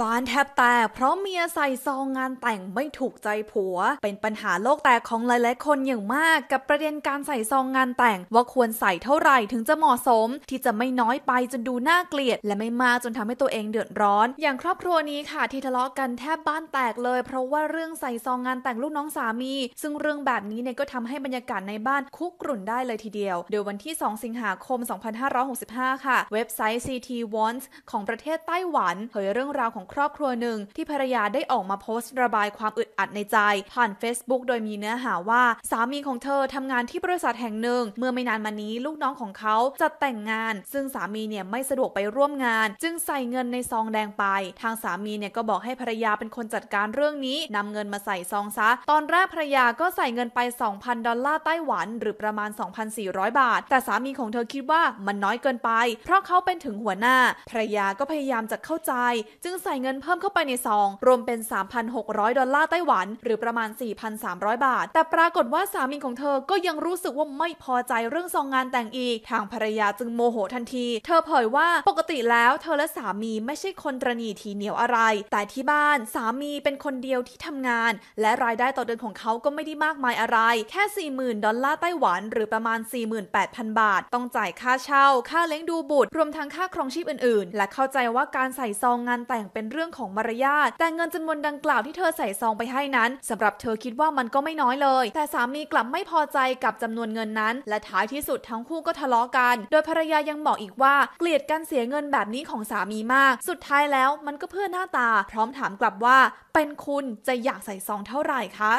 บ้านแทบแตก เพราะเมียใส่ซองงานแต่งไม่ถูกใจผัว เป็นปัญหาโลกแตกของหลายๆ คนอย่างมากกับประเด็นการใส่ซองงานแต่งว่าควรใส่เท่าไหร่ถึงจะเหมาะสมที่จะไม่น้อยไปจนดูน่าเกลียด และไม่มากจนทำให้ตัวเองเดือดร้อน อย่างครอบครัวนี้ค่ะที่ทะเลาะกันแทบบ้านแตกเลย เพราะว่าเรื่องใส่ซองงานแต่งลูกน้องสามี ซึ่งเรื่องแบบนี้เนี่ยก็ทำให้บรรยากาศในบ้านคุกรุ่นได้เลยทีเดียวโดยวันที่ 2 สิงหาคม 2565 ค่ะเว็บไซต์ CT Wants ของประเทศไต้หวันเผยเรื่องราวของของครอบครัวหนึ่งที่ภรรยาได้ออกมาโพสต์ระบายความอึดอัดในใจ ผ่าน Facebook โดยมีเนื้อหาว่าสามีของเธอทำงานที่บริษัทแห่งหนึ่ง เมื่อไม่นานมานี้ลูกน้องของเขาจะแต่งงาน ซึ่งสามีเนี่ยไม่สะดวกไปร่วมงาน จึงใส่เงินในซองแดงไป ทางสามีเนี่ยก็บอกให้ภรรยาเป็นคนจัดการเรื่องนี้นำเงินมาใส่ซองซะตอนแรกภรรยาก็ใส่เงินไป2,000ดอลลาร์ไต้หวัน หรือประมาณ 2,400 บาท แต่สามีของเธอคิดว่ามันน้อยเกินไป เพราะเขาเป็นถึงหัวหน้าภรรยาก็พยายามจะเข้าใจ จึงใส่ส่เงินเพิ่มเข้าไปในซอง รวมเป็น 3,600 ดอลลาร์ไต้หวัน หรือประมาณ 4,300 บาท แต่ปรากฏว่าสามีของเธอก็ยังรู้สึกว่า ไม่พอใจเรื่องซองงานแต่งอีก ทางภรรยาจึงโมโหทันที เธอเผยว่าปกติแล้วเธอและสามีไม่ใช่คนตรณีทีเหนียวอะไร แต่ที่บ้านสามีเป็นคนเดียวที่ทำงาน และรายได้ต่อเดือนของเขาก็ไม่ได้มากมายอะไร แค่ 40,000ดอลลาร์ไต้หวัน หรือประมาณ48,000บาท ต้องจ่ายค่าเช่า ค่าเลี้ยงดูบุตร รวมทั้งค่าครองชีพอื่นๆ และเข้าใจว่าการใส่ซองงานแต่งเป็นเรื่องของมารยาท แต่เงินจำนวนดังกล่าวที่เธอใส่ซองไปให้นั้น สำหรับเธอคิดว่ามันก็ไม่น้อยเลย แต่สามีกลับไม่พอใจกับจำนวนเงินนั้น และท้ายที่สุดทั้งคู่ก็ทะเลาะกัน โดยภรรยายังบอกอีกว่า เกลียดการเสียเงินแบบนี้ของสามีมาก สุดท้ายแล้วมันก็เพื่อหน้าตา พร้อมถามกลับว่า เป็นคุณจะอยากใส่ซองเท่าไหร่คะ